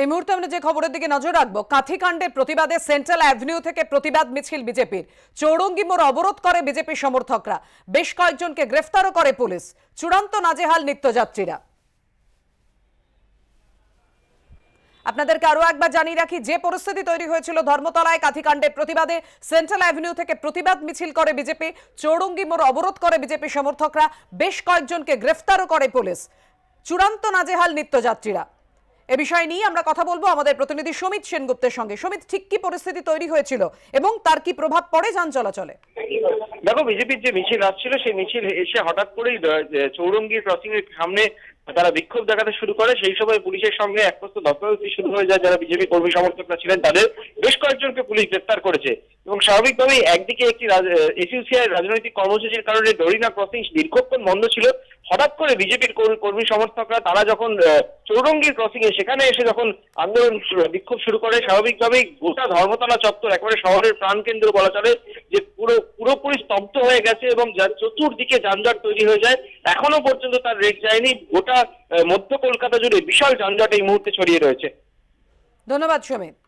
এই মুহূর্তে আমরা যে খবরের দিকে নজর রাখবো কাঠিকাণ্ডের প্রতিবাদে সেন্ট্রাল অ্যাভিনিউ থেকে প্রতিবাদ মিছিল বিজেপির চৌরঙ্গি মোড় অবরোধ করে বিজেপি সমর্থকরা বেশ কয়েকজনকে গ্রেফতারও করে পুলিশ চূড়ান্ত নাজেহাল নিত্যযাত্রীরা আপনাদেরকে আরও একবার জানিয়ে রাখি যে পরিস্থিতি তৈরি হয়েছিল ধর্মতলায় কাঠিকাণ্ডের প্রতিবাদে সেন্ট্রাল অ্যাভিনিউ থেকে প্রতিবাদ মিছিল করে বিজেপি চৌরঙ্গি মোড় অবরোধ করে বিজেপি সমর্থকরা বেশ কয়েকজনকে গ্রেফতারও করে পুলিশ চূড়ান্ত নাজেহাল নিত্যযাত্রীরা এ বিষয় নিয়ে আমরা কথা বলবো আমাদের প্রতিনিধি সমিত সেনগুপ্তের সঙ্গে সমিত ঠিক কি পরিস্থিতি তৈরি হয়েছিল এবং তার কি প্রভাব পড়ে যান চলাচলে দেখো বিজেপির যে মিছিল আসছিল সেই মিছিল এসে হঠাৎ করেই চৌরঙ্গি ক্রসিং এর সামনে তারা বিক্ষোভ দেখাতে শুরু করে সেই সময় পুলিশের সঙ্গে একপ্রস্ত ধস্তাধস্তি শুরু হয়ে যায় যারা বিজেপি কর্মী সমর্থকরা ছিলেন তাদের বেশ কয়েকজনকে পুলিশ গ্রেফতার করেছে এবং স্বাভাবিকভাবেই একদিকে একটি এসিউসিআই রাজনৈতিক কর্মসূচির কারণে দরিনা ক্রসিং দীর্ঘক্ষণ বন্ধ ছিল হঠাৎ করে বিজেপির কর্মী সমর্থকরা তারা যখন চৌরঙ্গীর ক্রসিং এ সেখানে এসে যখন আন্দোলন বিক্ষোভ শুরু করে স্বাভাবিকভাবেই গোটা ধর্মতলা চত্বর একেবারে শহরের প্রাণকেন্দ্র বলা চলে যে পুরো পুরোপুরি স্তব্ধ হয়ে গেছে এবং চতুর্দিকে যানজট তৈরি হয়ে যায় এখনো পর্যন্ত তার রেট যায়নি গোটা মধ্য কলকাতা জুড়ে বিশাল যানজট এই মুহূর্তে ছড়িয়ে রয়েছে ধন্যবাদ সমীর